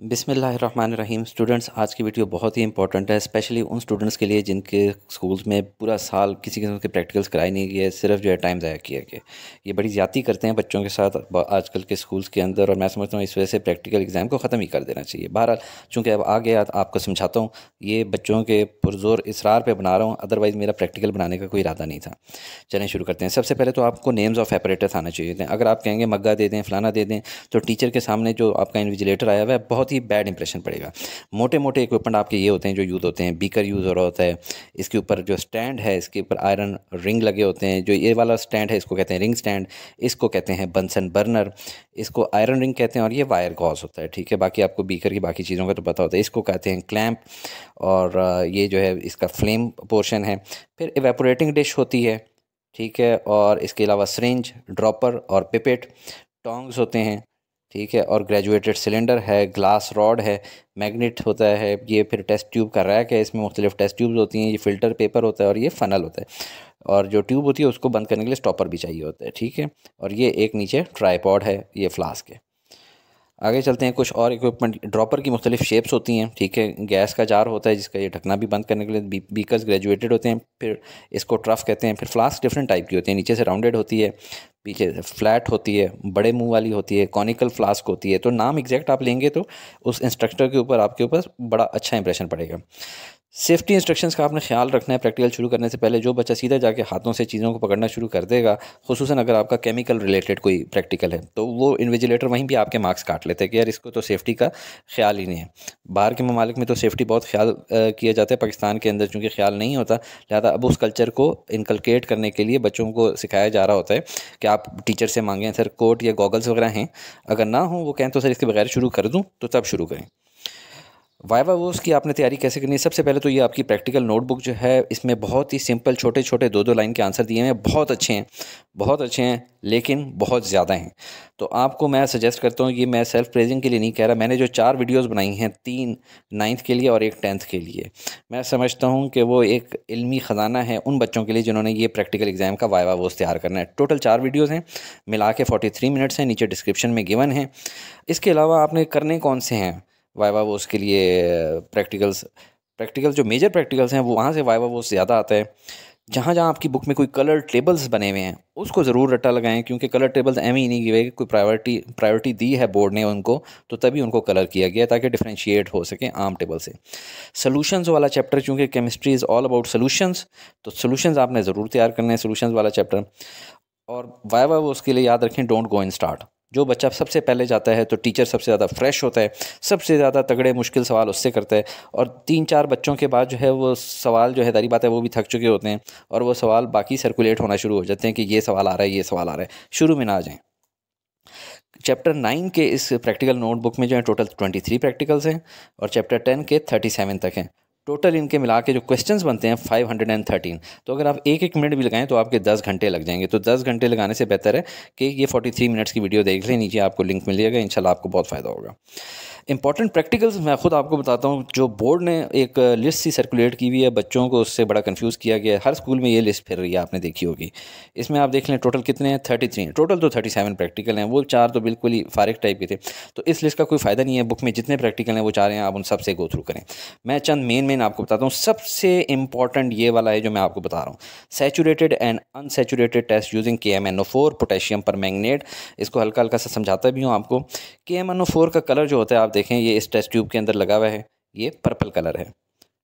रहीम students आज की video बहुत ही इंपॉर्टेंट है स्पेशली उन स्टूडेंट्स के लिए जिनके स्कूल्स में पूरा साल किसी किस्म के प्रैक्टिकल्स कराए नहीं गए सिर्फ जो है टाइम ज़ाया किया गया ये बड़ी ज़्यादा करते हैं बच्चों के साथ आजकल के स्कूल्स के अंदर और मैं समझता हूँ इस वजह से प्रैक्टिकल एग्ज़ाम को ख़त्म ही कर देना चाहिए बहरहाल चूँकि अब आ गया तो आपको समझाता हूँ ये बच्चों के पुरजोर इसरार पर बना रहा हूँ अदरवाइज़ मेरा प्रैक्टिकल बनाने का कोई इरादा नहीं था चलें शुरू करते हैं सबसे पहले तो आपको नेम्स ऑफ ऑपरेटर्स आना चाहिए अगर आप कहेंगे मग्गा दे दें फलाना दे दें तो टीचर के सामने जो आपका इन्विजिलेटर आया हुआ है बहुत बहुत ही बैड इंप्रेशन पड़ेगा मोटे मोटे इक्विपमेंट आपके ये होते हैं जो यूज़ होते हैं बीकर यूज़ हो रहा होता है इसके ऊपर जो स्टैंड है इसके ऊपर आयरन रिंग लगे होते हैं जो ये वाला स्टैंड है इसको कहते हैं रिंग स्टैंड इसको कहते हैं बंसन बर्नर इसको आयरन रिंग कहते हैं और ये वायर गॉज होता है ठीक है बाकी आपको बीकर की बाकी चीज़ों का तो पता होता है इसको कहते हैं क्लैम्प और ये जो है इसका फ्लेम पोर्शन है फिर एवेपोरेटिंग डिश होती है ठीक है और इसके अलावा सरेंज ड्रॉपर और पिपेट टोंग्स होते हैं ठीक है और ग्रेजुएटेड सिलेंडर है ग्लास रॉड है मैग्नेट होता है ये फिर टेस्ट ट्यूब का रैक है इसमें मुख्तलिफ टेस्ट ट्यूब्स होती हैं ये फ़िल्टर पेपर होता है और ये फ़नल होता है और जो ट्यूब होती है उसको बंद करने के लिए स्टॉपर भी चाहिए होता है ठीक है और ये एक नीचे ट्राईपॉड है ये फ्लास्क है आगे चलते हैं कुछ और इक्विपमेंट ड्रॉपर की मुख्तलिफ शेप्स होती हैं ठीक है गैस का जार होता है जिसका ये ढकना भी बंद करने के लिए बीकर्स ग्रेजुएटेड होते हैं फिर इसको ट्रफ कहते हैं फिर फ्लास्क डिफरेंट टाइप की होती है नीचे से राउंडेड होती है पीछे फ्लैट होती है बड़े मुंह वाली होती है कॉनिकल फ्लास्क होती है तो नाम एग्जैक्ट आप लेंगे तो उस इंस्ट्रक्टर के ऊपर आपके ऊपर बड़ा अच्छा इंप्रेशन पड़ेगा सेफ्टी इंस्ट्रक्शंस का आपने ख्याल रखना है प्रैक्टिकल शुरू करने से पहले जो बच्चा सीधा जाके हाथों से चीज़ों को पकड़ना शुरू कर देगा खसूस अगर आपका केमिकल रिलेटेड कोई प्रैक्टिकल है तो वो इन्विजिलेटर वहीं भी आपके मार्क्स काट लेते हैं कि यार इसको तो सेफ्टी का ख्याल ही नहीं है बाहर के ममालिक में तो सेफ्टी बहुत ख्याल किया जाता है पाकिस्तान के अंदर चूँकि ख्याल नहीं होता लिहाजा अब उस कल्चर को इनकलकेट करने के लिए बच्चों को सिखाया जा रहा होता है कि आप टीचर से मांगें सर कोट या गॉगल्स वगैरह हैं अगर ना हो वो कहें तो सर इसके बगैर शुरू कर दूँ तो तब शुरू करें वाइवा वोस की आपने तैयारी कैसे करनी है सबसे पहले तो ये आपकी प्रैक्टिकल नोटबुक जो है इसमें बहुत ही सिंपल छोटे छोटे दो दो लाइन के आंसर दिए हैं बहुत अच्छे हैं बहुत अच्छे हैं लेकिन बहुत ज़्यादा हैं तो आपको मैं सजेस्ट करता हूँ ये मैं सेल्फ प्रेजिंग के लिए नहीं कह रहा मैंने जो चार वीडियोज़ बनाई हैं तीन नाइन्थ के लिए और एक टेंथ के लिए मैं समझता हूँ कि वो एक इल्मी ख़जाना है उन बच्चों के लिए जिन्होंने ये प्रैक्टिकल एग्ज़ाम का वाइवा वोस तैयार करना है टोटल चार वीडियोज़ हैं मिला के फोर्टी मिनट्स हैं नीचे डिस्क्रिप्शन में गिवन है इसके अलावा आपने करने कौन से हैं वाइवा वो उसके लिए प्रैक्टिकल्स प्रैक्टिकल जो मेजर प्रैक्टिकल्स हैं वो वहाँ से वाइवा वो ज़्यादा आता है जहाँ जहाँ आपकी बुक में कोई कलर टेबल्स बने हुए हैं उसको ज़रूर रट्टा लगाएं क्योंकि कलर टेबल्स एम ही नहीं किए कि कोई प्रायोरिटी प्रायोरिटी दी है बोर्ड ने उनको तो तभी उनको कलर किया गया ताकि डिफ्रेंशिएट हो सके आम टेबल से सोलूशंस वाला चैप्टर चूँकि chemistry is all about solutions तो सोलूशन आपने ज़रूर तैयार करने हैं सोलूशन वाला चैप्टर और वाई वाई वो उसके लिए याद रखें डोंट गो इन स्टार्ट जो बच्चा सबसे पहले जाता है तो टीचर सबसे ज़्यादा फ्रेश होता है सबसे ज़्यादा तगड़े मुश्किल सवाल उससे करता है और तीन चार बच्चों के बाद जो है वो सवाल जो है दारी बात है वो भी थक चुके होते हैं और वो सवाल बाकी सर्कुलेट होना शुरू हो जाते हैं कि ये सवाल आ रहा है ये सवाल आ रहा है शुरू में ना आ जाएँ चैप्टर नाइन के इस प्रैक्टिकल नोटबुक में जो है टोटल ट्वेंटी थ्री प्रैक्टिकल्स हैं और चैप्टर टेन के थर्टी सेवन तक हैं टोटल इनके मिला के जो क्वेश्चंस बनते हैं 513 तो अगर आप एक एक मिनट भी लगाएं तो आपके 10 घंटे लग जाएंगे तो 10 घंटे लगाने से बेहतर है कि ये 43 मिनट्स की वीडियो देख लें नीचे आपको लिंक मिल जाएगा इंशाल्लाह आपको बहुत फ़ायदा होगा इंपॉर्टेंट प्रैक्टिकल्स मैं खुद आपको बताता हूँ जो बोर्ड ने एक लिस्ट सी सर्कुलेट की हुई है बच्चों को उससे बड़ा कन्फ्यूज़ किया गया है हर स्कूल में ये लिस्ट फिर रही है आपने देखी होगी इसमें आप देख लें टोटल कितने हैं थर्टी थ्री टोटल तो थर्टी सेवन प्रैक्टिकल हैं वो चार तो बिल्कुल ही फारिक टाइप के थे तो इस लिस्ट का कोई फ़ायदा नहीं है बुक में जितने प्रैक्टिकल हैं वो चाह रहे हैं आप उन सबसे गो थ्रू करें मैं चंद मेन मेन अगेन आपको बताता हूँ सबसे इंपॉर्टेंट ये वाला है जो मैं आपको बता रहा हूँ saturated and unsaturated test using K M N O four potassium permanganate इसको हल्का हल्का सा समझाता भी हूँ आपको K M N O four का कलर जो होता है आप देखें ये इस टेस्ट ट्यूब के अंदर लगा हुआ है ये पर्पल कलर है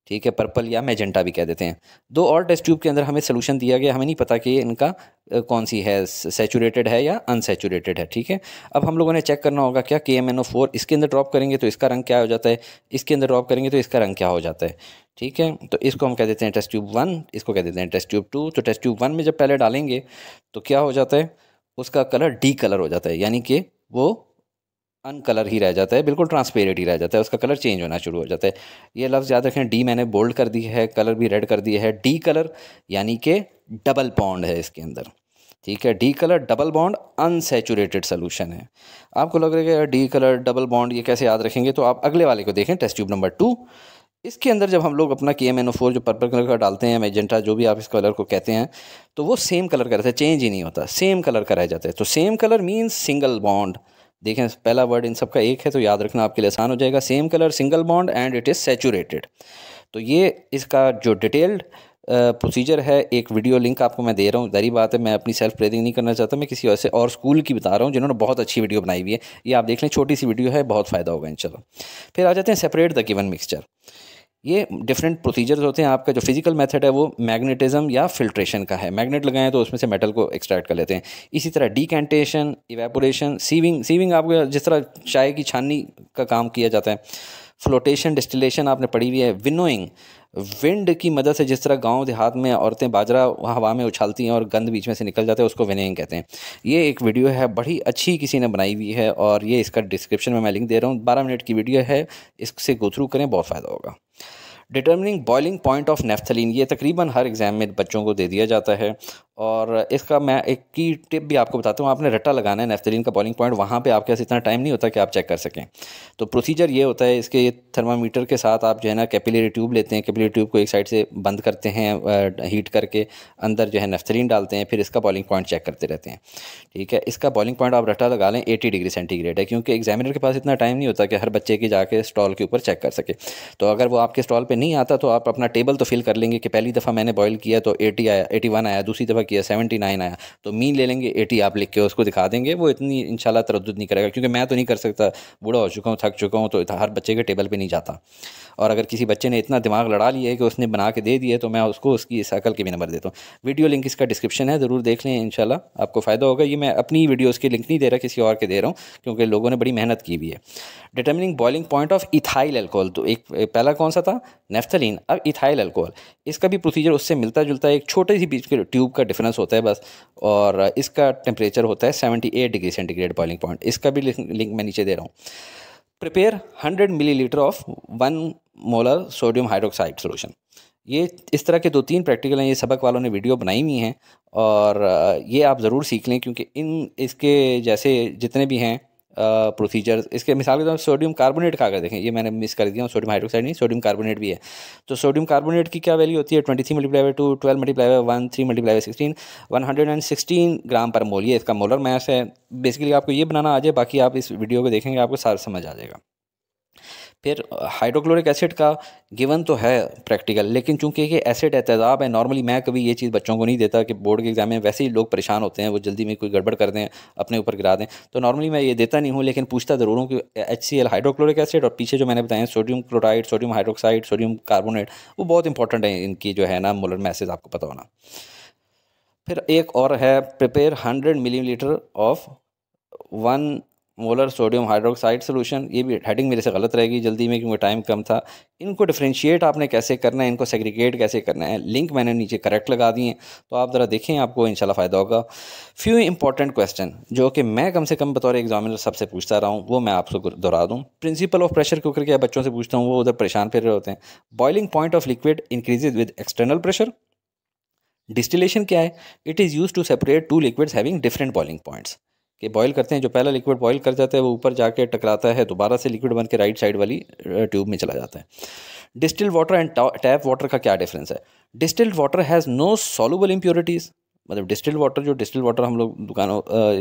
ठीक है पर्पल या मैजेंटा भी कह देते हैं दो और टेस्ट ट्यूब के अंदर हमें सोल्यूशन दिया गया हमें नहीं पता कि इनका कौन सी है सेचूरेटेड है या अनसेचूरेटेड है ठीक है अब हम लोगों ने चेक करना होगा क्या के एम एन ओ फोर इसके अंदर ड्रॉप करेंगे तो इसका रंग क्या हो जाता है इसके अंदर ड्रॉप करेंगे तो इसका रंग क्या हो जाता है ठीक है तो इसको हम कह देते हैं टेस्ट ट्यूब वन इसको कह देते हैं टेस्ट ट्यूब टू तो टेस्ट ट्यूब वन में जब पहले डालेंगे तो क्या हो जाता है उसका कलर डी कलर हो जाता है यानी कि वो अन कलर ही रह जाता है बिल्कुल ट्रांसपेरेंट ही रह जाता है उसका कलर चेंज होना शुरू हो जाता है ये लफ्ज़ याद रखें डी मैंने बोल्ड कर दी है कलर भी रेड कर दिया है डी कलर यानी कि डबल बॉन्ड है इसके अंदर ठीक है decolour double bond saturated solution है आपको लग रहा है डी कलर डबल बॉन्ड ये कैसे याद रखेंगे तो आप अगले वाले को देखें टेस्ट ट्यूब नंबर टू इसके अंदर जब हम लोग अपना K M N O four जो पर्पल कलर का डालते हैं मेजेंटा जो भी आप इस कलर को कहते हैं तो वो सेम कलर का रहता है चेंज ही नहीं होता सेम कलर का रह जाता है तो same colour means single bond देखें पहला वर्ड इन सबका एक है तो याद रखना आपके लिए आसान हो जाएगा same colour single bond and it is saturated तो ये इसका जो डिटेल्ड प्रोसीजर है एक वीडियो लिंक आपको मैं दे रहा हूँ दरी बात है मैं अपनी सेल्फ प्रेजिंग नहीं करना चाहता मैं किसी से और स्कूल की बता रहा हूँ जिन्होंने बहुत अच्छी वीडियो बनाई हुई है ये आप देख लें छोटी सी वीडियो है बहुत फ़ायदा होगा इन फिर आ जाते हैं सेपरेट द गिवन मिक्सचर ये डिफरेंट प्रोसीजर्स होते हैं आपका जो फिजिकल मेथड है वो मैग्नेटिज्म या फिल्ट्रेशन का है मैग्नेट लगाएं तो उसमें से मेटल को एक्सट्रैक्ट कर लेते हैं इसी तरह डिकेंटेशन इवेपोरेशन सीविंग सीविंग आपको जिस तरह चाय की छाननी का काम किया जाता है फ्लोटेशन डिस्टिलेशन आपने पढ़ी हुई है विनोइंग विंड की मदद से जिस तरह गांव देहात में औरतें बाजरा हवा में उछालती हैं और गंद बीच में से निकल जाते हैं उसको विनोइंग कहते हैं ये एक वीडियो है बड़ी अच्छी किसी ने बनाई हुई है और ये इसका डिस्क्रिप्शन में मैं लिंक दे रहा हूँ बारह मिनट की वीडियो है इससे गो थ्रू करें बहुत फ़ायदा होगा determining boiling point of naphthalene ये तकरीबन हर एग्ज़ाम में बच्चों को दे दिया जाता है और इसका मैं एक की टिप भी आपको बताता हूँ आपने रट्टा लगाना है नेफ्तरीन का बॉलिंग पॉइंट वहाँ पे आपके पास इतना टाइम नहीं होता कि आप चेक कर सकें तो प्रोसीजर ये होता है इसके थर्मामीटर के साथ आप जो है ना कैपिलरी ट्यूब लेते हैं कैपिलरी ट्यूब को एक साइड से बंद करते हैं हीट करके अंदर जो है नेफ्तरीन डालते हैं फिर इसका बॉलिंग पॉइंट चेक करते रहते हैं ठीक है इसका बॉलिंग पॉइंट आप रट्टा लगा लें एटी डिग्री सेंटीग्रेड है क्योंकि एग्जामिनर के पास इतना टाइम नहीं होता कि हर बच्चे के जाके स्टॉल के ऊपर चेक कर सके तो अगर वो आपके स्टॉल पर नहीं आता तो आप अपना टेबल तो फिल कर लेंगे कि पहली दफ़ा मैंने बॉयल किया तो एटी आया एटी आया दूसरी दफ़ा किया सेवेंटी नाइन आया तो मीन ले लेंगे एटी आप लिख के उसको दिखा देंगे वो इतनी इंशाल्लाह तरद्दुद नहीं करेगा क्योंकि मैं तो नहीं कर सकता बूढ़ा हो चुका हूँ थक चुका हूँ तो हर बच्चे के टेबल पर नहीं जाता और अगर किसी बच्चे ने इतना दिमाग लड़ा लिया है कि उसने बना के दे दिया तो मैं उसको उसकी इस अकल के भी नंबर देता हूँ वीडियो लिंक इसका डिस्क्रिप्शन है ज़रूर देख लें इन आपको फ़ायदा होगा ये मैं अपनी वीडियोज़ के लिंक नहीं दे रहा किसी और के दे रहा हूँ क्योंकि लोगों ने बड़ी मेहनत की भी है determining boiling point of ethyl alcohol तो एक पहला कौन सा था नेफ्थलिन अब इथाइल एल्कोहल इसका भी प्रोसीजर उससे मिलता जुलता है एक छोटे सी बीच के ट्यूब का डिफरेंस होता है बस और इसका टेम्परेचर होता है seventy eight degree centigrade boiling point इसका भी लिंक मैं नीचे दे रहा हूँ prepare 100 millilitre of one molar sodium hydroxide solution ये इस तरह के दो तीन प्रैक्टिकल हैं ये सबक वालों ने वीडियो बनाई हुई हैं और ये आप ज़रूर सीख लें क्योंकि इन इसके जैसे जितने भी हैं प्रोसीजर इसके मिसाल के तौर पर सोडियम कार्बोनेट का अगर देखें ये मैंने मिस कर दिया सोडियम हाइड्रोक्साइड नहीं सोडियम कार्बोनेट भी है तो सोडियम कार्बोनेट की क्या वैल्यू होती है twenty three multiply by two twelve multiply by one three multiply by sixteen one hundred and sixteen gram per mole ये इसका मोलर मैस है बेसिकली आपको ये बनाना आ जाए बाकी आप इस वीडियो को देखेंगे आपको सारा समझ आ जाएगा फिर हाइड्रोक्लोरिक एसिड का गिवन तो है प्रैक्टिकल लेकिन चूंकि ये एसिड एहतजाब है नॉर्मली मैं कभी ये चीज़ बच्चों को नहीं देता कि बोर्ड के एग्जाम में वैसे ही लोग परेशान होते हैं वो जल्दी में कोई गड़बड़ कर दें अपने ऊपर गिरा दें तो नॉर्मली मैं ये देता नहीं हूँ लेकिन पूछता ज़रूर हूँ कि H C L hydrochloric acid और पीछे जो मैंने बताया sodium chloride sodium hydroxide sodium carbonate वो बहुत इंपॉर्टेंट है इनकी जो है ना मोलर मैसेज आपको पता होना फिर एक और है prepare hundred litre of one molar sodium hydroxide solution ये भी हेडिंग मेरे से गलत रहेगी जल्दी में क्योंकि टाइम कम था इनको डिफ्रेंशिएट आपने कैसे करना है इनको सेग्रीगेट कैसे करना है लिंक मैंने नीचे करेक्ट लगा दिए हैं तो आप ज़रा देखें आपको शाला फ़ायदा होगा फ्यू इंपॉर्टेंट क्वेश्चन जो कि मैं कम से कम बतौर एग्जामिनर सबसे पूछता रहा हूँ वो मैं आपको दोहरा दूँ प्रिंसिपल ऑफ प्रेशर कुकर के बच्चों से पूछता हूँ वो उधर परेशान फिर रहे होते हैं boiling point of liquid increases with external pressure distillation क्या है it is use to separate two liquids having different boiling points कि बॉयल करते हैं जो पहला लिक्विड बॉयल कर जाता है वो ऊपर जाके टकराता है दोबारा से लिक्विड बन के राइट साइड वाली ट्यूब में चला जाता है distilled water and tap water का क्या डिफरेंस है distilled water has no soluble impurities मतलब डिस्टिल वाटर जो डिस्टिल वाटर हम लोग दुकानों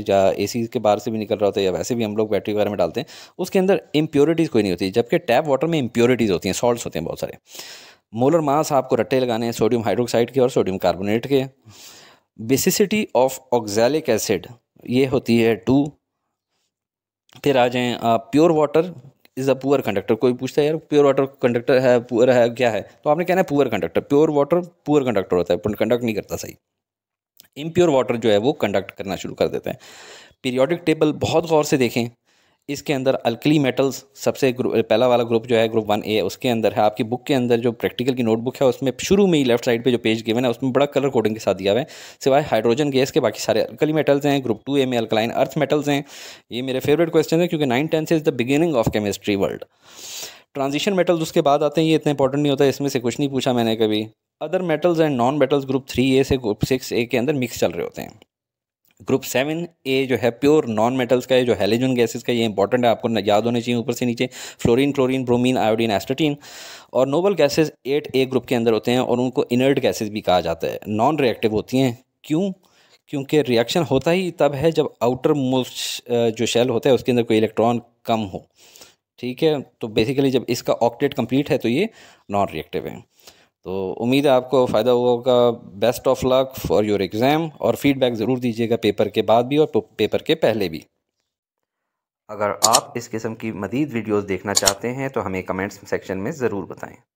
या सी के बाहर से भी निकल रहा होता है या वैसे भी हम लोग बैटरी वगैरह में डालते हैं उसके अंदर इम्प्योरिटीज़ कोई नहीं होती जबकि टैप वाटर में इम्प्योरिटीज़ होती हैं सॉल्ट्स होते हैं बहुत सारे मोलर मास आपको रट्टे लगाने हैं सोडियम हाइड्रोक्साइड के और सोडियम कार्बोनेट के बेसिसिटी ऑफ ऑक्जैलिक एसिड ये होती है टू फिर आ जाएँ आप pure water is a poor conductor कोई पूछता है यार प्योर वाटर कंडक्टर है पुअर है क्या है तो आपने कहना है poor conductor pure water poor conductor होता है पर कंडक्ट नहीं करता सही इम्प्योर वाटर जो है वो कंडक्ट करना शुरू कर देते हैं पीरियोडिक टेबल बहुत गौर से देखें इसके अंदर अल्कली मेटल्स सबसे पहला वाला ग्रुप जो है ग्रुप वन ए उसके अंदर है आपकी बुक के अंदर जो प्रैक्टिकल की नोटबुक है उसमें शुरू में ही लेफ्ट साइड पे जो पेज गिवन है उसमें बड़ा कलर कोडिंग के साथ दिया हुआ है सिवाय हाइड्रोजन गैस के बाकी सारे अल्कली मेटल्स हैं ग्रुप टू ए में अल्कलाइन अर्थ मेटल्स हैं ये मेरे फेवरेट क्वेश्चन है क्योंकि nine tenth is the beginning of chemistry world transition metals उसके बाद आते हैं ये इतना इंपॉर्टेंट नहीं होता इसमें से कुछ नहीं पूछा मैंने कभी other metals and non metals group three A से ग्रुप सिक्स ए के अंदर मिक्स चल रहे होते हैं ग्रुप सेवन ए जो है प्योर नॉन मेटल्स का है जो हेलिजन गैसेस का ये इंपॉर्टेंट है आपको याद होने चाहिए ऊपर से नीचे fluorine chlorine bromine iodine astatine और noble gases eight A group के अंदर होते हैं और उनको इनर्ट गैसेस भी कहा जाता है नॉन रिएक्टिव होती हैं क्यों क्योंकि रिएक्शन होता ही तब है जब आउटर मोस्ट जो शेल होता है उसके अंदर कोई इलेक्ट्रॉन कम हो ठीक है तो बेसिकली जब इसका ऑक्टेट कंप्लीट है तो ये नॉन रिएक्टिव है तो उम्मीद है आपको फ़ायदा हुआ होगा best of luck for your exam और फीडबैक ज़रूर दीजिएगा पेपर के बाद भी और पेपर के पहले भी अगर आप इस किस्म की मज़ीद वीडियोस देखना चाहते हैं तो हमें कमेंट्स सेक्शन में ज़रूर बताएं